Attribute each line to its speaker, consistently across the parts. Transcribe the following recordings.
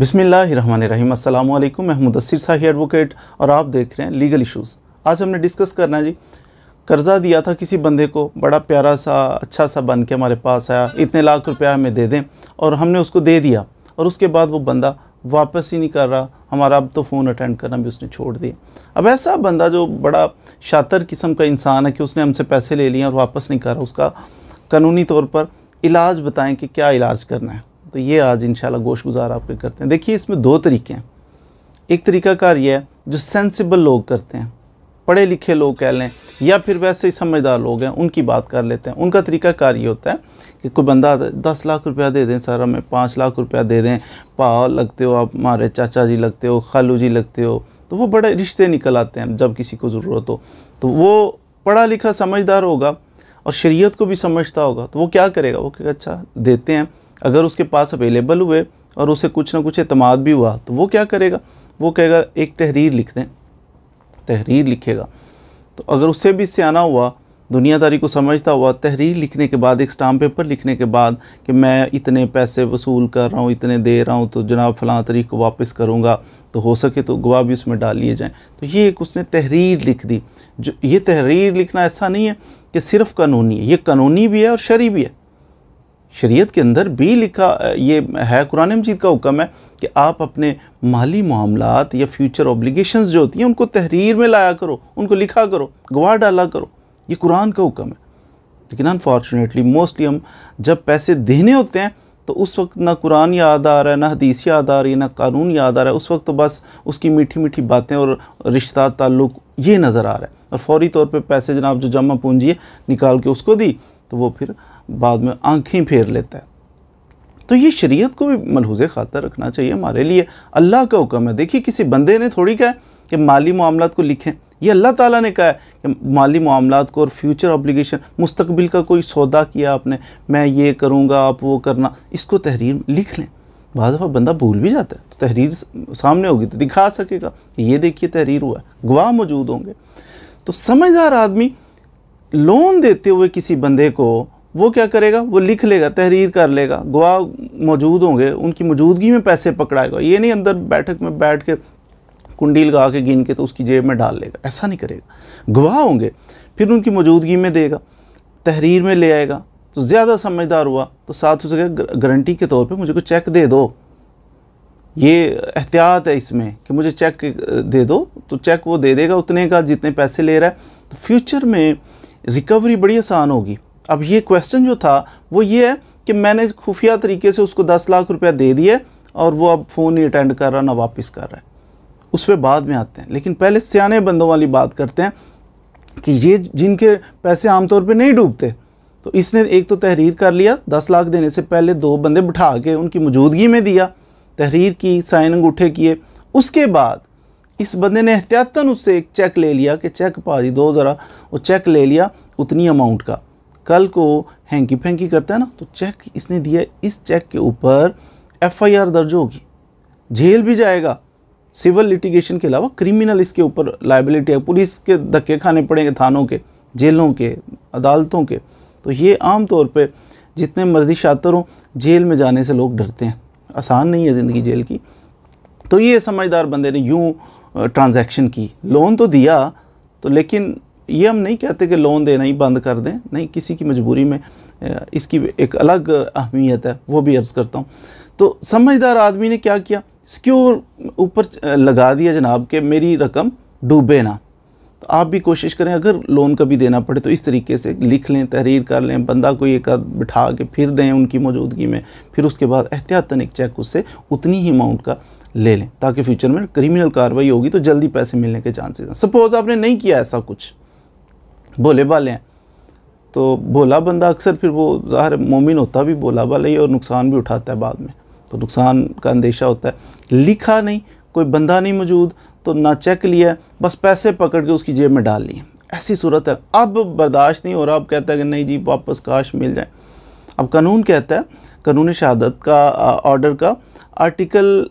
Speaker 1: बिसमीम् अल्लाम महमूद असीर साही एडवोकेट और आप देख रहे हैं लीगल इशूज़ आज हमने डिस्कस करना है जी कर्ज़ा दिया था किसी बंदे को बड़ा प्यारा सा अच्छा सा बन के हमारे पास आया इतने लाख रुपया हमें दे दें और हमने उसको दे दिया और उसके बाद वो बंदा वापस ही नहीं कर रहा हमारा अब तो फ़ोन अटेंड करना भी उसने छोड़ दिया अब ऐसा बंदा जो बड़ा शातर किस्म का इंसान है कि उसने हमसे पैसे ले लिए और वापस नहीं कर रहा उसका कानूनी तौर पर इलाज बताएं कि क्या इलाज करना है तो ये आज इंशाल्लाह गोश गुजार आपके करते हैं देखिए इसमें दो तरीके हैं एक तरीकाकार ये है जो सेंसिबल लोग करते हैं पढ़े लिखे लोग कह लें या फिर वैसे ही समझदार लोग हैं उनकी बात कर लेते हैं उनका तरीका कार ये होता है कि कोई बंदा दस लाख रुपया दे दें सर हमें पाँच लाख रुपया दे दें पा लगते हो आप हमारे चाचा जी लगते हो खालू जी लगते हो तो वो बड़े रिश्ते निकल आते हैं जब किसी को ज़रूरत हो तो वो पढ़ा लिखा समझदार होगा और शरीयत को भी समझता होगा तो वो क्या करेगा वो कहेगा अच्छा देते हैं अगर उसके पास अवेलेबल हुए और उसे कुछ ना कुछ अतमाद भी हुआ तो वो क्या करेगा वो कहेगा एक तहरीर लिख दें तहरीर लिखेगा तो अगर उससे भी सियाना हुआ दुनियादारी को समझता हुआ तहरीर लिखने के बाद एक स्टाम्प पेपर लिखने के बाद कि मैं इतने पैसे वसूल कर रहा हूँ इतने दे रहा हूँ तो जनाब फ़लाँ तारीख को वापस करूँगा तो हो सके तो गवाह भी उसमें डाल लिए जाएँ तो ये एक उसने तहरीर लिख दी जो ये तहरीर लिखना ऐसा नहीं है कि सिर्फ कानूनी है ये कानूनी भी है और शरी भी है शरीयत के अंदर भी लिखा ये है कुरान मजीद का हुक्म है कि आप अपने माली मामलात या फ्यूचर ऑब्लिगेशन जो होती हैं उनको तहरीर में लाया करो उनको लिखा करो गवाह डाला करो ये कुरान का हुक्म है लेकिन अनफॉर्चुनेटली मोस्टली हम जब पैसे देने होते हैं तो उस वक्त ना कुरान याद आ रहा है ना हदीस याद आ रही है ना कानून याद आ रहा है उस वक्त तो बस उसकी मीठी मीठी बातें और रिश्ता ताल्लुक ये नज़र आ रहा है और फौरी तौर पे पैसे जनाब जो जमा पूंजी है निकाल के उसको दी तो वो फिर बाद में आँखें फेर लेता है तो ये शरीयत को भी मलहूज ख़ातर रखना चाहिए हमारे लिए अल्लाह का हुक्म है देखिए किसी बंदे ने थोड़ी कहा कि माली मामला को लिखें ये अल्लाह ताला ने कहा है कि माली मामला को और फ्यूचर ऑब्लिगेशन मुस्तकबिल का कोई सौदा किया आपने मैं ये करूँगा आप वो करना इसको तहरीर लिख लें बाद दफ़ा बंदा भूल भी जाता है तो तहरीर सामने होगी तो दिखा सकेगा ये देखिए तहरीर हुआ है गवाह मौजूद होंगे तो समझदार आदमी लोन देते हुए किसी बंदे को वो क्या करेगा वो लिख लेगा तहरीर कर लेगा गवाह मौजूद होंगे उनकी मौजूदगी में पैसे पकड़ाएगा ये नहीं अंदर बैठक में बैठ के कुंडी लगा के गिन के तो उसकी जेब में डाल लेगा ऐसा नहीं करेगा गवाह होंगे फिर उनकी मौजूदगी में देगा तहरीर में ले आएगा तो ज़्यादा समझदार हुआ तो साथ उसके गारंटी के तौर पर मुझे को चेक दे दो ये एहतियात है इसमें कि मुझे चेक दे दो तो चेक वो दे देगा उतने का जितने पैसे ले रहा है तो फ्यूचर में रिकवरी बड़ी आसान होगी अब ये क्वेश्चन जो था वो ये है कि मैंने खुफिया तरीके से उसको दस लाख रुपया दे दिए और वो अब फ़ोन नहीं अटेंड कर रहा ना वापस कर रहा है उस पर बाद में आते हैं लेकिन पहले सियाने बंदों वाली बात करते हैं कि ये जिनके पैसे आमतौर पर नहीं डूबते तो इसने एक तो तहरीर कर लिया दस लाख देने से पहले दो बंदे बिठा के उनकी मौजूदगी में दिया तहरीर की साइन अंगूठे किए उसके बाद इस बंदे ने एहतियातन उससे एक चेक ले लिया कि चेक पाजी दो ज़रा वो चेक ले लिया उतनी अमाउंट का कल को हैंकी फेंकी करता है ना तो चेक इसने दिया इस चेक के ऊपर एफआईआर दर्ज होगी जेल भी जाएगा सिविल लिटिगेशन के अलावा क्रिमिनल इसके ऊपर लाइबिलिटी है पुलिस के धक्के खाने पड़ेंगे थानों के जेलों के अदालतों के तो ये आम तौर पर जितने मर्जी शातर हों जेल में जाने से लोग डरते हैं आसान नहीं है ज़िंदगी जेल की तो ये समझदार बंदे ने यूँ ट्रांजैक्शन की लोन तो दिया तो लेकिन ये हम नहीं कहते कि लोन देना ही बंद कर दें नहीं किसी की मजबूरी में इसकी एक अलग अहमियत है वो भी अर्ज़ करता हूँ तो समझदार आदमी ने क्या किया सिक्योर ऊपर लगा दिया जनाब के मेरी रकम डूबे ना तो आप भी कोशिश करें अगर लोन कभी देना पड़े तो इस तरीके से लिख लें तहरीर कर लें बंदा कोई एक आध बिठा के फिर दें उनकी मौजूदगी में फिर उसके बाद एहतियातन एक चेक उससे उतनी ही अमाउंट का ले लें ताकि फ्यूचर में क्रिमिनल कार्रवाई होगी तो जल्दी पैसे मिलने के चांसेस हैं सपोज़ आपने नहीं किया ऐसा कुछ भोले भाले हैं तो भोला बंदा अक्सर फिर वो ज़ाहिर मोमिन होता भी भोला भाला ही और नुकसान भी उठाता है बाद में तो नुकसान का अंदेशा होता है लिखा नहीं कोई बंदा नहीं मौजूद तो ना चेक लिया बस पैसे पकड़ के उसकी जेब में डाल लिए ऐसी सूरत है अब बर्दाश्त नहीं हो रहा अब कहता है कि नहीं जी वापस काश मिल जाए अब कानून कहता है कानून शहादत का ऑर्डर का आर्टिकल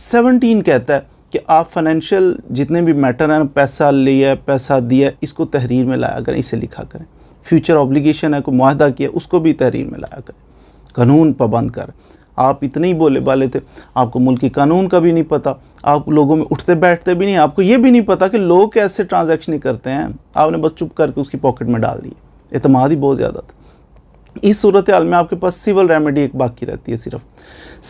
Speaker 1: सेवनटीन कहता है कि आप फाइनेंशियल जितने भी मैटर हैं पैसा लिया पैसा दिया इसको तहरीर में लाया करें इसे लिखा करें फ्यूचर ऑब्लिगेशन है कोई माहदा किया उसको भी तहरीर में लाया करें कानून पाबंद कर आप इतने ही बोले बाले थे आपको मुल्क के कानून का भी नहीं पता आप लोगों में उठते बैठते भी नहीं आपको ये भी नहीं पता कि लोग कैसे ट्रांजेक्शन करते हैं आपने बस चुप करके उसकी पॉकेट में डाल दिए अतमाद ही बहुत ज़्यादा था इस सूरत हाल में आपके पास सिविल रेमेडी एक बाकी रहती है सिर्फ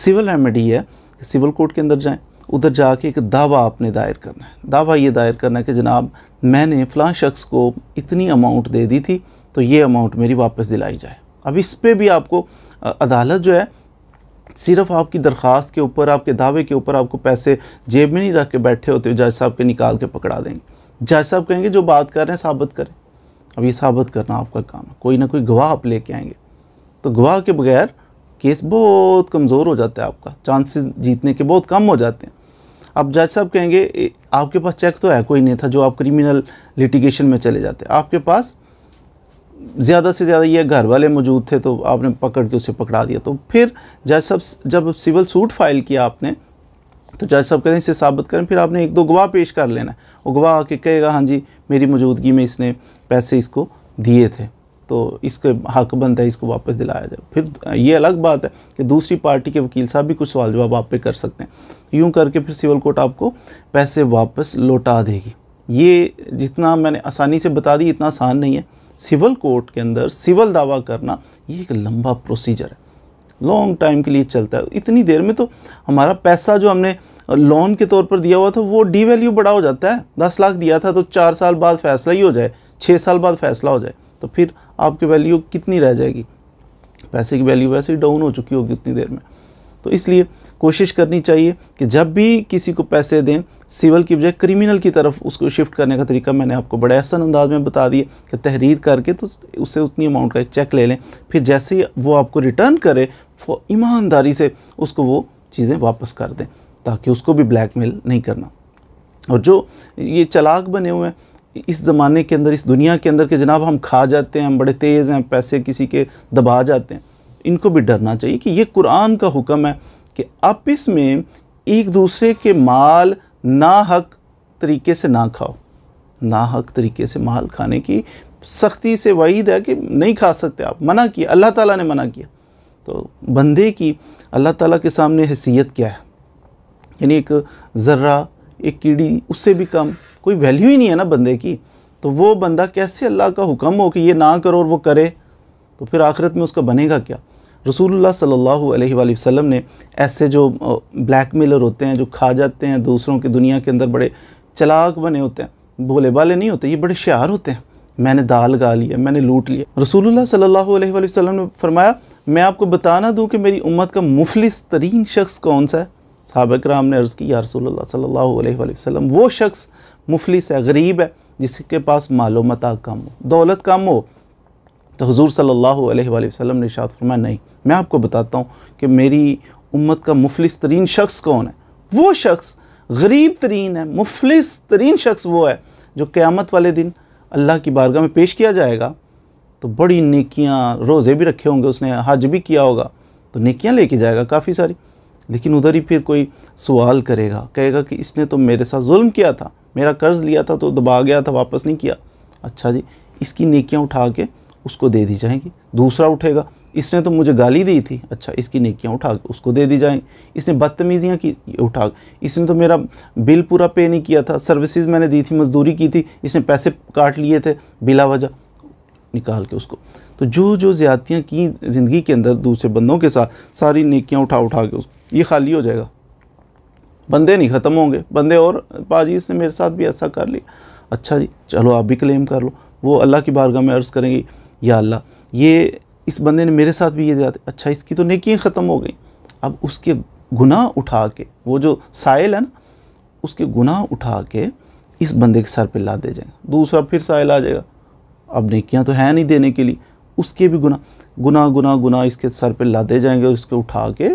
Speaker 1: सिविल रेमेडी है सिविल कोर्ट के अंदर जाएं उधर जाके एक दावा आपने दायर करना है दावा ये दायर करना है कि जनाब मैंने फ़लाँ शख्स को इतनी अमाउंट दे दी थी तो ये अमाउंट मेरी वापस दिलाई जाए अब इस पर भी आपको अदालत जो है सिर्फ आपकी दरख्वास्त के ऊपर आपके दावे के ऊपर आपको पैसे जेब में नहीं रख के बैठे होते हो जज साहब के निकाल के पकड़ा देंगे जज साहब कहेंगे जो बात कर रहे हैं साबित करें अब ये साबित करना आपका काम है कोई ना कोई गवाह आप लेके आएंगे तो गवाह के बगैर केस बहुत कमज़ोर हो जाता है आपका चांसेस जीतने के बहुत कम हो जाते हैं अब जज साहब कहेंगे आपके पास चेक तो है कोई नहीं था जो आप क्रिमिनल लिटिगेशन में चले जाते आपके पास ज़्यादा से ज़्यादा ये घर वाले मौजूद थे तो आपने पकड़ के उसे पकड़ा दिया तो फिर जज साहब जब सिविल सूट फाइल किया आपने तो जज साहब कहते हैं इसे साबित करें फिर आपने एक दो गवाह पेश कर लेना है वो गवाह आके कहेगा हाँ जी मेरी मौजूदगी में इसने पैसे इसको दिए थे तो इसके हक बनता है इसको वापस दिलाया जाए फिर ये अलग बात है कि दूसरी पार्टी के वकील साहब भी कुछ सवाल जवाब आप पे कर सकते हैं यूँ करके फिर सिविल कोर्ट आपको पैसे वापस लौटा देगी ये जितना मैंने आसानी से बता दी इतना आसान नहीं है सिविल कोर्ट के अंदर सिविल दावा करना ये एक लंबा प्रोसीजर है लॉन्ग टाइम के लिए चलता है इतनी देर में तो हमारा पैसा जो हमने लोन के तौर पर दिया हुआ था वो डी वैल्यू बड़ा हो जाता है दस लाख दिया था तो चार साल बाद फैसला ही हो जाए छः साल बाद फैसला हो जाए तो फिर आपकी वैल्यू कितनी रह जाएगी पैसे की वैल्यू वैसे ही डाउन हो चुकी होगी उतनी देर में तो इसलिए कोशिश करनी चाहिए कि जब भी किसी को पैसे दें सिविल की बजाय क्रिमिनल की तरफ उसको शिफ्ट करने का तरीका मैंने आपको बड़े आसान अंदाज में बता दिया कि तहरीर करके तो उससे उतनी अमाउंट का एक चेक ले लें फिर जैसे ही वो आपको रिटर्न करे ईमानदारी से उसको वो चीज़ें वापस कर दें ताकि उसको भी ब्लैकमेल नहीं करना और जो ये चलाक बने हुए हैं इस ज़माने के अंदर इस दुनिया के अंदर के जनाब हम खा जाते हैं हम बड़े तेज़ हैं पैसे किसी के दबा जाते हैं इनको भी डरना चाहिए कि ये कुरान का हुक्म है कि आपस में एक दूसरे के माल ना हक तरीके से ना खाओ ना हक तरीके से माल खाने की सख्ती से वहीद है कि नहीं खा सकते आप मना किया अल्लाह ताला ने मना किया तो बंदे की अल्लाह ताला के सामने हैसियत क्या है यानी एक ज़र्रा एक कीड़ी उससे भी कम कोई वैल्यू ही नहीं है ना बंदे की तो वो बंदा कैसे अल्लाह का हुक्म हो कि ये ना करो और वो करे तो फिर आखिरत में उसका बनेगा क्या रसूलुल्लाह सल्लल्लाहु अलैहि वसल्लम ने ऐसे जो ब्लैक मेलर होते हैं जो खा जाते हैं दूसरों की दुनिया के अंदर बड़े चलाक बने होते हैं भोले भाले नहीं होते ये बड़े श्यार होते हैं मैंने दाल गा लिया मैंने लूट लिया रसूलुल्लाह सल्लल्लाहु अलैहि वसल्लम ने फरमाया मैं आपको बताना दूँ कि मेरी उम्मत का मुफलिस तरीन शख्स कौन सा है सबक राम ने अर्ज़ की या रसूलुल्लाह सल्लल्लाहु अलैहि वसल्लम वो शख्स मुफलिस है गरीब है जिसके पास मालो कम हो दौलत कम हो तो हजूर सल्लल्लाहु वसम ने शाद फरमाया नहीं मैं आपको बताता हूँ कि मेरी उम्मत का मुफलिस तरीन शख्स कौन है वो शख्स गरीब तरीन है मुफलिस तरीन शख्स वो है जो क़्यामत वाले दिन अल्लाह की बारगाह में पेश किया जाएगा तो बड़ी निकियाँ रोज़े भी रखे होंगे उसने हज भी किया होगा तो निकियाँ लेके जाएगा काफ़ी सारी लेकिन उधर ही फिर कोई सवाल करेगा कहेगा कि इसने तो मेरे साथ जुल्म किया था मेरा कर्ज़ लिया था तो दबा गया था वापस नहीं किया अच्छा जी इसकी नेकियाँ उठा के उसको दे दी जाएंगी दूसरा उठेगा इसने तो मुझे गाली दी थी अच्छा इसकी नेकियाँ उठा के उसको दे दी जाएंगी इसने बदतमीज़ियाँ की उठा इसने तो मेरा बिल पूरा पे नहीं किया था सर्विसेज मैंने दी थी मजदूरी की थी इसने पैसे काट लिए थे बिला वजह निकाल के उसको तो जो जो ज़्यादतियाँ की ज़िंदगी के अंदर दूसरे बंदों के साथ सारी नेकियाँ उठा उठा के उसको ये खाली हो जाएगा बंदे नहीं ख़त्म होंगे बंदे और पाजी इसने मेरे साथ भी ऐसा कर लिया अच्छा जी चलो आप भी क्लेम कर लो वो अल्लाह की बारगाह में अर्ज़ करेंगे या अल्लाह ये इस बंदे ने मेरे साथ भी ये दिया अच्छा इसकी तो नेकियाँ ख़त्म हो गई अब उसके गुनाह उठा के वो जो साइल है ना उसके गुनाह उठा के इस बंदे के सर पर ला दे जाएंगे दूसरा फिर साइल आ जाएगा अब नेकियां तो हैं नहीं देने के लिए उसके भी गुना गुना गुना गुना इसके सर पर लादे जाएंगे और इसको उठा के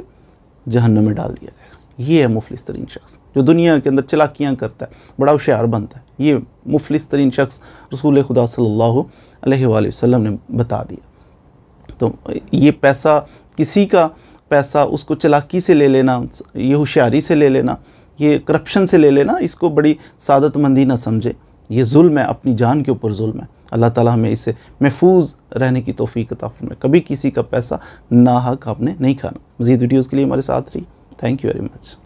Speaker 1: जहन्नम में डाल दिया जाएगा ये है मुफलिस तरीन शख्स जो दुनिया के अंदर चलाकियाँ करता है बड़ा होशियार बनता है ये मुफलिस तरीन शख्स रसूल खुदा सल्लल्लाहु अलैहि वसल्लम ने बता दिया तो ये पैसा किसी का पैसा उसको चलाकी से ले लेना ये होशियारी से ले लेना ये करप्शन से ले लेना इसको बड़ी सादतमंदी ना समझे ये जुल्म है अपनी जान के ऊपर जुल्म है अल्लाह ताला हमें इसे महफूज रहने की तोफ़ी तफर में कभी किसी का पैसा ना हक आपने नहीं खाना मज़ीद वीडियोज़ के लिए हमारे साथ रही थैंक यू वेरी मच